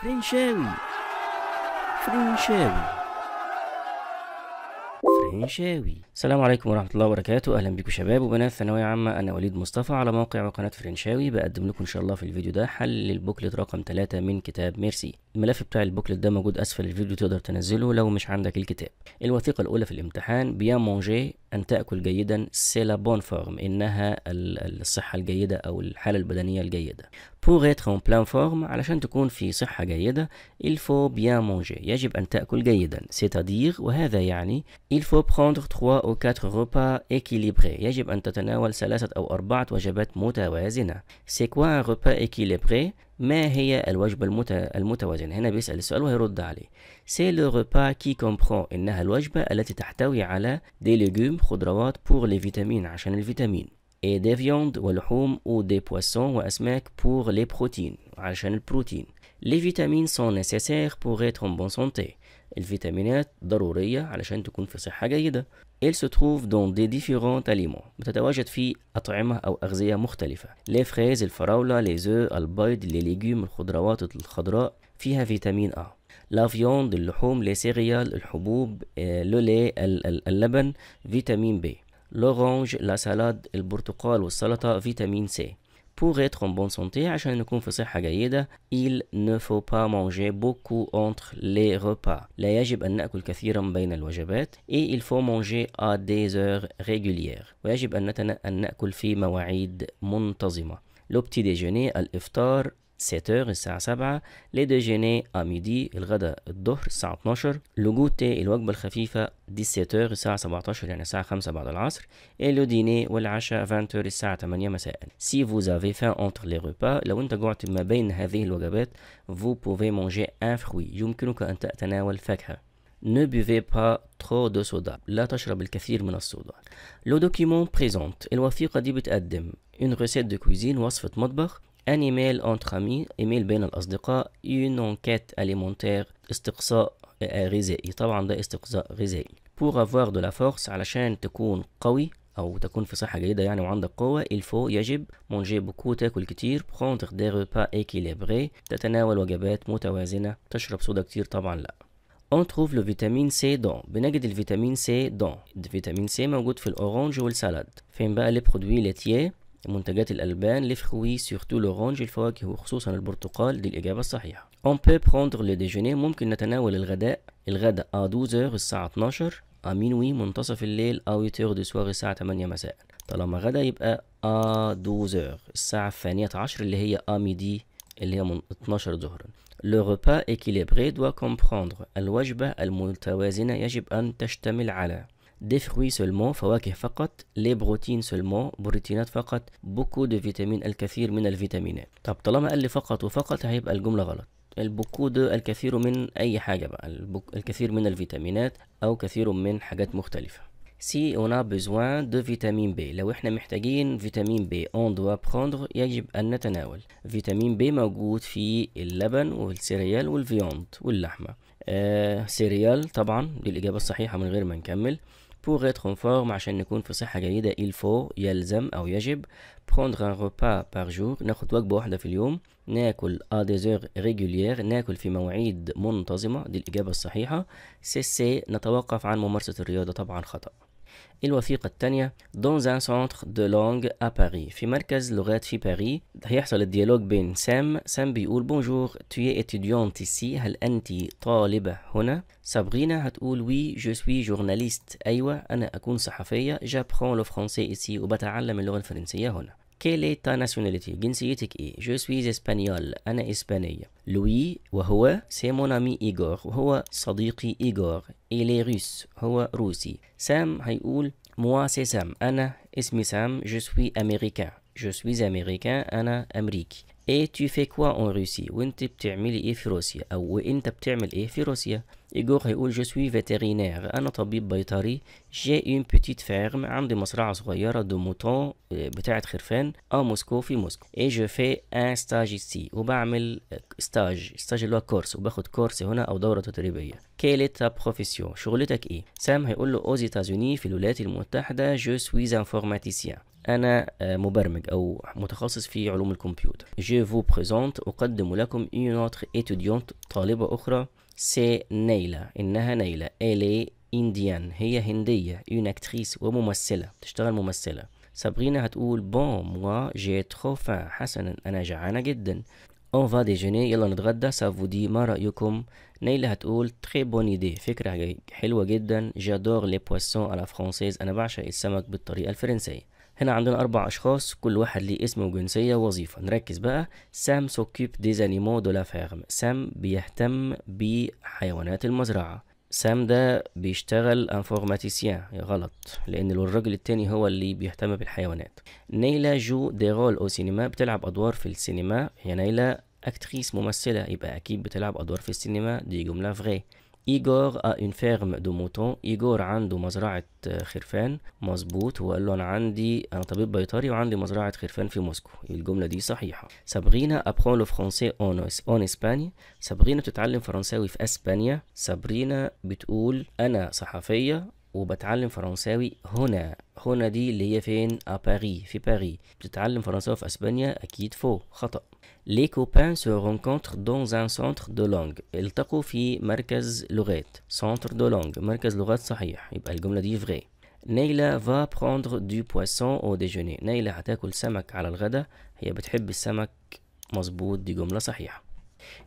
Friendshevi. Friendshevi. Friendshevi. السلام عليكم ورحمة الله وبركاته أهلا بكم شباب وبنات ثانوية عامة أنا وليد مصطفى على موقع وقناة فرنشاوي بقدم لكم إن شاء الله في الفيديو ده حل للبوكلت رقم 3 من كتاب ميرسي الملف بتاع البوكلت ده موجود أسفل الفيديو تقدر تنزله لو مش عندك الكتاب الوثيقة الأولى في الامتحان بيان مونجي أن تأكل جيدا سي لا بون فورم إنها الصحة الجيدة أو الحالة البدنية الجيدة pour être en plein forme علشان تكون في صحة جيدة il faut bien manger يجب أن تأكل جيدا c'est-à-dire وهذا يعني il faut prendre 3 أو 4 repas équilibrés يجب أن تتناول ثلاثة أو أربعة وجبات متوازنة سيكوا روبا إكيليبري ما هي الوجبة المت... المتوازنة هنا بيسأل السؤال وهيرد عليه سي لو روبا كي كومبرون إنها الوجبة التي تحتوي على دي ليجوم خضروات بور لي فيتامين عشان الفيتامين اي دي فيوند ولحوم او دي بواسون وأسماك بور لي بروتين عشان البروتين لي فيتامين سون nécessaires بور اتر بون سونتي. الفيتامينات ضرورية علشان تكون في صحة جيدة Il se trouve dans des différents aliments متتواجد في أطعمة أو أغذية مختلفة les fraises, الفراولة, les œufs, البيض, les légumes, الخضروات الخضراء فيها فيتامين A لا فيوند اللحوم les céréales, الحبوب euh, لو لي اللبن فيتامين B l'orange, la salade, البرتقال والسلطة فيتامين C pour être en bonne santé عشان نكون في صحة جيدة il ne faut pas manger beaucoup entre les repas لا يجب أن نأكل كثيرا بين الوجبات et il faut manger à des heures régulières ويجب أن, نأكل في مواعيد منتظمة Le petit déjeuner, l'iftar, 7 الساعة 7 لديجيني à midi الغداء الظهر الساعة 12 لو جوتي الوجبة الخفيفة 17 الساعة 17 يعني الساعة 5 بعد العصر إلو ديني dîner والعشاء 20 الساعة 8 مساء سي فو زافي فان أونتر لي روبا لو أنت جعت ما بين هذه الوجبات فو بوفي مونجي أن فروي يمكنك أن تتناول فاكهة Ne buvez pas trop de soda. لا تشرب الكثير من الصودا. Le document présente. الوثيقة دي بتقدم une recette de cuisine وصفة مطبخ ان ايميل entre amis ايميل بين الاصدقاء اون انكيت اليمونتير استقصاء غذائي طبعا ده استقصاء غذائي بور افوار دو لا فورس علشان تكون قوي او تكون في صحه جيده يعني وعندك قوه الفو يجب مونجي بوكو تاكل كتير بروندر دي روبا ايكيليبري تتناول وجبات متوازنه تشرب صودا كتير طبعا لا On trouve le vitamine C dans. بنجد الفيتامين C dans. الفيتامين C موجود في الأورانج والسلاد. فين بقى لي برودوي لاتيه منتجات الألبان لي فروي سورتو لورانج الفواكه وخصوصا البرتقال دي الإجابة الصحيحة on peut prendre le déjeuner ممكن نتناول الغداء الغداء à 12 الساعة 12 à minuit منتصف الليل à 8 heures du soir الساعة 8 مساء طالما غدا يبقى à 12 الساعة الثانية عشر اللي هي à midi اللي هي من 12 ظهرا Le repas équilibré doit comprendre الوجبة المتوازنة يجب أن تشتمل على des fruits seulement فواكه فقط les بروتين seulement بروتينات فقط beaucoup de vitamines الكثير من الفيتامينات طب طالما قال لي فقط وفقط هيبقى الجملة غلط البكو ده الكثير من أي حاجة بقى الكثير من الفيتامينات أو كثير من حاجات مختلفة Si on a besoin de vitamine B لو احنا محتاجين فيتامين B on doit prendre يجب أن نتناول فيتامين B موجود في اللبن والسيريال والفيوند واللحمة آه سيريال طبعا دي الإجابة الصحيحة من غير ما نكمل Pour être en forme عشان نكون في صحة جيدة il faut يلزم أو يجب prendre un repas par jour ناخد وجبة واحدة في اليوم ناكل à des heures régulières ناكل في مواعيد منتظمة دي الإجابة الصحيحة c'est نتوقف عن ممارسة الرياضة طبعا خطأ الوثيقة الثانية دون ان سونتر دو لونج ا باري في مركز لغات في باري هيحصل الديالوج بين سام سام بيقول بونجور توي اتيديونت سي هل أنت طالبة هنا صابرينا هتقول وي جو سوي جورناليست أيوة أنا أكون صحفية جابخون لو فرونسي ici وبتعلم اللغة الفرنسية هنا كيل تا ناسيوناليتي جنسيتك ايه جو سوي اسبانيول انا اسبانيه لوي وهو سي مون امي ايجور وهو صديقي ايجور Il les Russes. Hua Russie. Sam Hayoul, moi c'est Sam. Anna, ismi Sam, je suis américain. Je suis américain, Anna, Amérique. اي تو في كوا اون روسي وانت بتعملي ايه في روسيا او وانت بتعمل ايه في روسيا ايجور هيقول جو سوي فيترينير انا طبيب بيطري جي اون بوتيت فيرم عندي مزرعه صغيره دو موتون بتاعه خرفان ا آه، موسكو في موسكو اي جو في ان ستاج سي وبعمل ستاج آه، ستاج اللي هو كورس وباخد كورس هنا او دوره تدريبيه تا بروفيسيون شغلتك ايه سام هيقول له اوزيتازوني في الولايات المتحده جو سوي انفورماتيسيان أنا آه، مبرمج أو متخصص في علوم الكمبيوتر جي فو بريزونت أقدم لكم اون autre ايتوديونت طالبة أخرى سي نيلا إنها نيلا الي إنديان هي هندية اون اكتريس وممثلة تشتغل ممثلة سابرينا هتقول بون موا جي ترو فان حسنا أنا جعانة جدا اون فا ديجوني يلا نتغدى سافو دي ما رأيكم نيلا هتقول تري بون ايدي فكرة حلوة جدا جادور لي بواسون على فرانسيز أنا بعشق السمك بالطريقة الفرنسية هنا عندنا أربع أشخاص كل واحد ليه اسم وجنسية ووظيفة نركز بقى سام سوكيب ديز أنيمو لا فيرم سام بيهتم بحيوانات المزرعة سام ده بيشتغل انفورماتيسيان غلط لان الراجل التاني هو اللي بيهتم بالحيوانات نيلا جو رول او سينما بتلعب ادوار في السينما هي نيلا اكتريس ممثله يبقى اكيد بتلعب ادوار في السينما دي جمله فغي ايجور اون فيرم دو موتون ايجور عنده مزرعه آه، خرفان مظبوط وقال له انا عندي انا طبيب بيطري وعندي مزرعه خرفان في موسكو الجمله دي صحيحه سابرينا ابخون لو فرونسي اون اون اسباني سابرينا بتتعلم فرنساوي في اسبانيا سابرينا بتقول انا صحفيه وبتعلم فرنساوي هنا هنا دي اللي هي فين ا آه، باري في باري بتتعلم فرنساوي في اسبانيا اكيد فو خطأ Les copains se rencontrent dans un centre de langue التقوا في مركز لغات centre de langue مركز لغات صحيح يبقى الجملة دي vraie نيلة va prendre du poisson au déjeuner نيلة هتاكل سمك على الغدا هي بتحب السمك مظبوط دي جملة صحيحة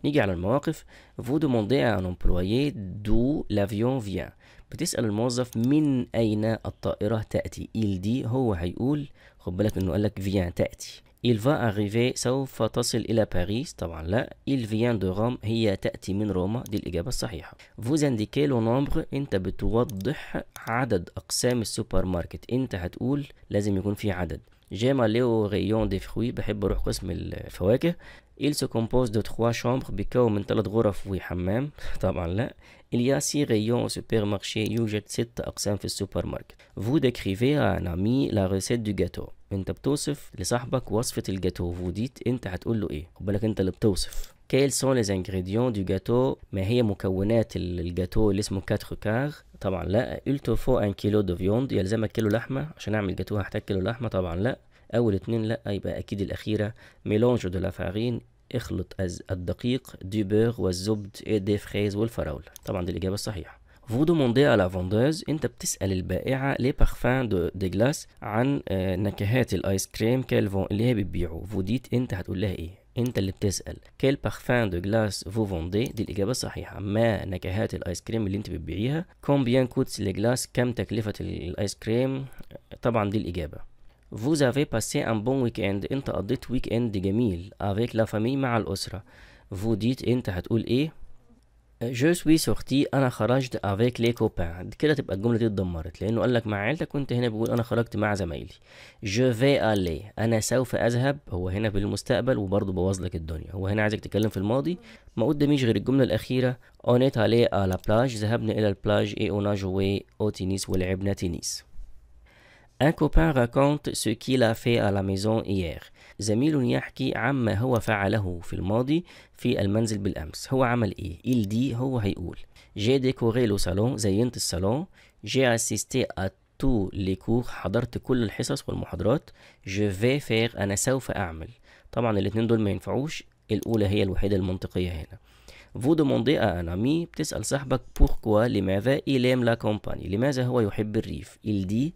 نيجي على المواقف vous demandez à un employé d'où l'avion vient بتسأل الموظف من أين الطائرة تأتي il دي هو هيقول خد بالك إنه قالك vient تأتي Il va arriver سوف تصل إلى باريس طبعا لا Il vient de Rome هي تأتي من روما دي الإجابة الصحيحة Vous indiquez le nombre أنت بتوضح عدد أقسام السوبر ماركت أنت هتقول لازم يكون في عدد J'aime aller au rayon des fruits بحب أروح قسم الفواكه Il se compose de trois chambres بيتكون من ثلاث غرف وحمام طبعا لا Il y a six rayons au supermarché يوجد ست أقسام في السوبر ماركت Vous décrivez à un ami la recette du gâteau انت بتوصف لصاحبك وصفه الجاتو فوديت انت هتقول له ايه خد بالك انت اللي بتوصف كيل سون لي زانغريديون دو جاتو ما هي مكونات الجاتو اللي اسمه كاتر كار طبعا لا قلت فو ان كيلو دو فيوند يلزمك كيلو لحمه عشان اعمل جاتو هحتاج كيلو لحمه طبعا لا اول اتنين لا يبقى اكيد الاخيره ميلونج دو لا فارين اخلط الدقيق دي بير والزبد دي فريز والفراوله طبعا دي الاجابه الصحيحه Vous demandez à la vendeuse أنت بتسأل البائعة لي بارفان دو دي غلاس عن آه، نكهات الايس كريم فون اللي هي vous dites أنت هتقول لها إيه انت اللي بتسال كيل بارفان دو جلاس فو فوندي دي الاجابه الصحيحه ما نكهات الايس كريم اللي انت بتبيعيها كومبيان كوتس لي غلاس كم تكلفه الايس كريم طبعا دي الاجابه Vous avez passé un bon weekend انت قضيت ويك اند جميل avec la famille مع الاسره vous dites انت هتقول ايه جو سوي سورتي انا خرجت افيك لي كوبان كده تبقى الجمله دي اتدمرت لانه قال لك مع عيلتك كنت هنا بيقول انا خرجت مع زمايلي جو في الي انا سوف اذهب هو هنا بالمستقبل وبرضه بوظ لك الدنيا هو هنا عايزك تتكلم في الماضي ما قداميش غير الجمله الاخيره اونيت الي على بلاج ذهبنا الى البلاج اي اوناجوي او تنس ولعبنا تنس Un copain raconte ce qu'il a fait à la maison hier. زميل يحكي عما هو فعله في الماضي في المنزل بالأمس هو عمل إيه il dit هو هيقول j'ai décoré le salon زينت الصالون j'ai assisté à tous les cours حضرت كل الحصص والمحاضرات je vais faire أنا سوف أعمل طبعا الاتنين دول ما ينفعوش الأولى هي الوحيدة المنطقية هنا Vous demandez à un ami, بتسأل صاحبك pourquoi, لماذا il aime la campagne, لماذا هو يحب الريف. Il dit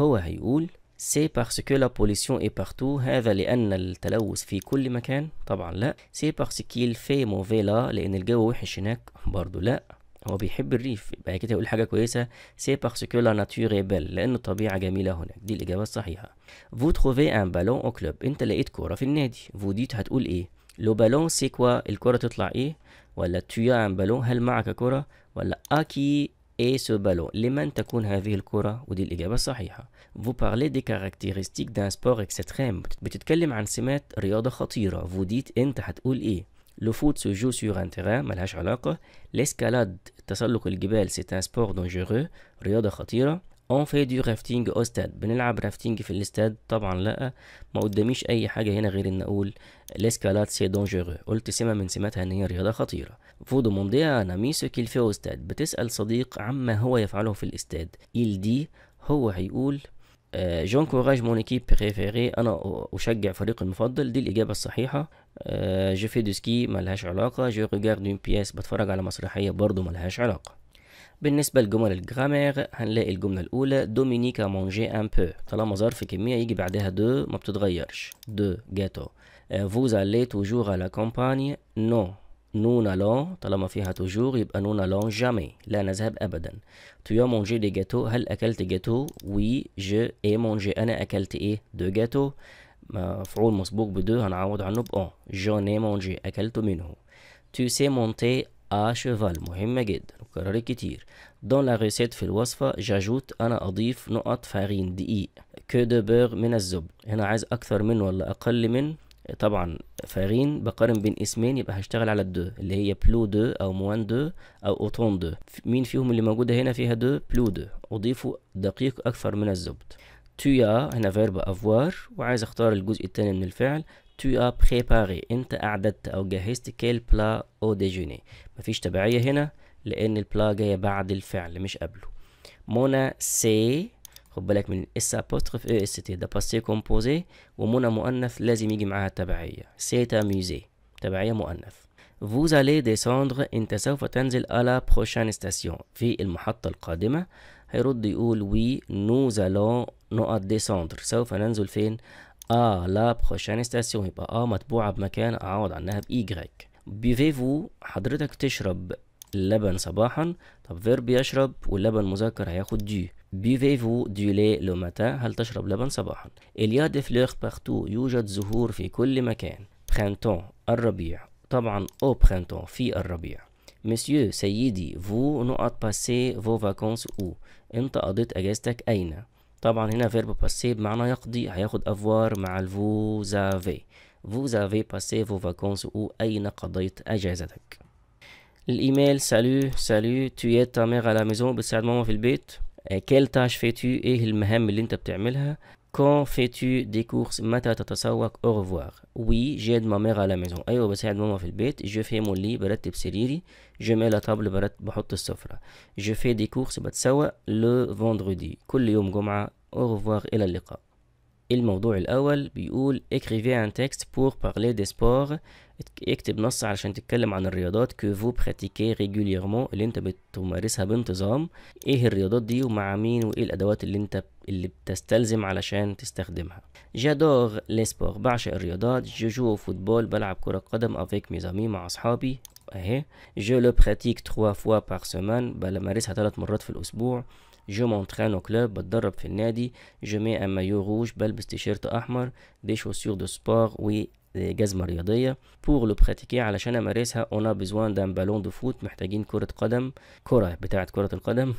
هو هيقول سي باسكو لا بوليسيون اي بارتو هذا لان التلوث في كل مكان طبعا لا سي باسكيل في موفي لا لان الجو وحش هناك برضه لا هو بيحب الريف يبقى كده يقول حاجه كويسه سي باسكو لا ناتور اي بيل لان الطبيعه جميله هناك دي الاجابه الصحيحه فو تروفي ان بالون او كلوب انت لقيت كوره في النادي فو ديت هتقول ايه لو بالون سي كوا الكوره تطلع ايه ولا تويا ان بالون هل معك كوره ولا اكي ah, اي سو بالون لمن تكون هذه الكرة؟ ودي الإجابة الصحيحة. فو بارلي دي كاركتيرستيك دان سبور اكستريم بتتكلم عن سمات رياضة خطيرة. فو ديت أنت هتقول إيه؟ لو فوت سو جو سور ان تيران ملهاش علاقة. L'escalade تسلق الجبال سي ان سبور دونجورو رياضة خطيرة. اون في du رافتينج او ستاد بنلعب رافتينج في الاستاد طبعا لا ما قداميش اي حاجة هنا غير ان اقول l'escalade سي دونجورو قلت سمة من سماتها ان هي رياضة خطيرة فودو مونديا ناميسو كيل في او استاد بتسأل صديق عما هو يفعله في الاستاد إيل دي هو هيقول جون كوراج مون ايكيب بريفيري انا اشجع فريقي المفضل دي الاجابه الصحيحه جو في دو سكي ملهاش علاقه جو ريغارد اون بياس بتفرج على مسرحيه برضه ملهاش علاقه بالنسبة لجمل الجرامير هنلاقي الجملة الأولى دومينيكا مونجي أن بو طالما ظرف كمية يجي بعدها دو ما بتتغيرش دو جاتو فوز علي توجور لا كومباني نو نون لون طالما فيها توجور يبقى نون لون جامي لا نذهب أبدا تو يو مونجي دي جاتو هل أكلت جاتو وي جو اي مونجي أنا أكلت إيه دو جاتو مفعول مسبوق بدو هنعوض عنه ب جو ني مونجي أكلت منه تو سي مونتي ا شيفال مهمة جدا وكررت كتير دون لا ريسيت في الوصفة جاجوت أنا أضيف نقط فارين دقيق كو دو بور من الزبد هنا عايز أكثر من ولا أقل من طبعا فارين بقارن بين اسمين يبقى هشتغل على الدو اللي هي بلو دو او موان دو او اوتون دو مين فيهم اللي موجوده هنا فيها دو بلو دو اضيفه دقيق اكثر من الزبد تويا هنا فيرب افوار وعايز اختار الجزء الثاني من الفعل تويا بريباري انت اعددت او جهزت كيل بلا او ديجوني مفيش تبعيه هنا لان البلا جايه بعد الفعل مش قبله مونا سي خد بالك من اس ابوستروف اي اس تي ده باسي كومبوزي ومنى مؤنث لازم يجي معاها تبعيه سيتا ميوزي تبعية مؤنث Vous allez descendre انت سوف تنزل على prochaine station في المحطة القادمة هيرد يقول وي nous allons نقط descendre سوف ننزل فين اه لا بروشان ستاسيون يبقى اه مطبوعة بمكان اعوض عنها بإيجريك فو حضرتك تشرب اللبن صباحا طب فيرب يشرب واللبن مذكر هياخد دي بيفيفو دي لي لو ماتا هل تشرب لبن صباحا اليا دي فليغ باختو يوجد زهور في كل مكان برينتون الربيع طبعا او برينتون في الربيع مسيو سيدي فو نقط باسي فو فاكونس او انت قضيت اجازتك اين طبعا هنا فيرب باسي بمعنى يقضي هياخد افوار مع الفو زافي vous avez passé vos vacances ou أين قضيت أجازتك الايميل سالو سالو تو تا ميغ على ميزون بتساعد ماما في البيت كيل تاش فيتو ايه المهام اللي انت بتعملها كون فيتو دي كورس متى تتسوق او ريفوار وي جيد ما ميغ على ميزون ايوه بساعد ماما في البيت جو في مولي برتب سريري جو مي لا طابل برتب بحط السفره جو في دي كورس بتسوق لو فوندرودي كل يوم جمعه او ريفوار الى اللقاء الموضوع الاول بيقول اكريفي ان تكست بور بارلي دي سبور يكتب نص علشان تتكلم عن الرياضات كيفو براتيكي ريجوليرمون اللي انت بتمارسها بانتظام ايه الرياضات دي ومع مين وايه الادوات اللي انت اللي بتستلزم علشان تستخدمها جادور لي سبور بعشق الرياضات جوجو فوتبول بلعب كرة قدم افيك ميزامي مع اصحابي اهي جو لو براتيك 3 فوا بار سيمان بمارسها ثلاث مرات في الاسبوع جو مونتران او كلوب بتدرب في النادي جو مي ان مايو روج بلبس تيشيرت احمر دي شوسيور دو سبور جزمه رياضيه بور لو بخاتيكي علشان امارسها اون بيزوان دان بالون دو فوت محتاجين كره قدم كره بتاعه كره القدم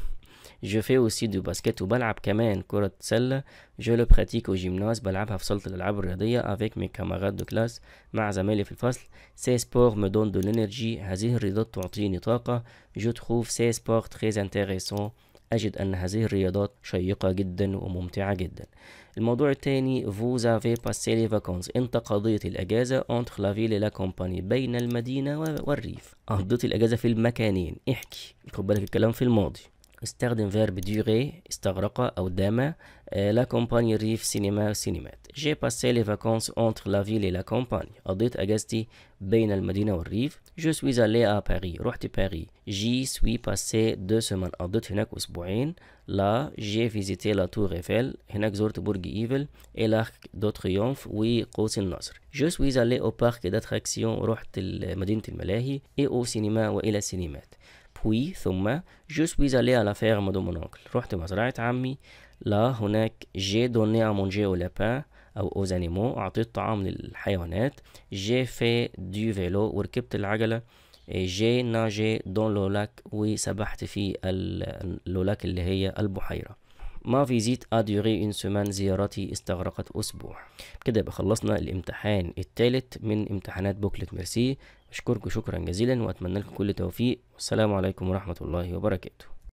جو في اوسي دو باسكت وبلعب كمان كرة سلة جو لو بخاتيك او جيمناز بلعبها في صالة الألعاب الرياضية افيك مي كاماراد دو كلاس مع زمايلي في الفصل سي سبور مي دون دو لينيرجي هذه الرياضات تعطيني طاقة جو تخوف سي سبور تخي انتيريسون أجد أن هذه الرياضات شيقة جدا وممتعة جدا الموضوع الثاني فوزا في passé les أنت قضيت الأجازة أنت خلافي ville كومباني بين المدينة والريف قضيت الأجازة في المكانين احكي خد بالك الكلام في الماضي استخدم فيرب ديوغي استغرق أو دام لا كومباني ريف سينما سينمات جي باسي لي فاكونس اونتر لا فيل لا كومباني قضيت أجازتي بين المدينة والريف جو سوي زالي أ باري رحت باري جي سوي باسي دو سمان قضيت هناك أسبوعين لا جي فيزيتي لا تور إيفل هناك زرت برج إيفل اي لارك دو تريومف قوس النصر جو سوي زالي أو بارك داتراكسيون رحت مدينة الملاهي إي أو سينما وإلى السينمات بوي ثم جو سويز الي على ferme de mon رحت مزرعة عمي لا هناك جي دوني ا مونجي او لابان او اوزانيمو اعطيت طعام للحيوانات جي في دي فيلو وركبت العجله جي ناجي دون لولاك وسبحت في اللولاك اللي هي البحيره ما فيزيت أدوري ان سمان زيارتي استغرقت اسبوع كده يبقى خلصنا الامتحان الثالث من امتحانات بوكلة ميرسي اشكركم شكرا جزيلا واتمنى لكم كل توفيق والسلام عليكم ورحمه الله وبركاته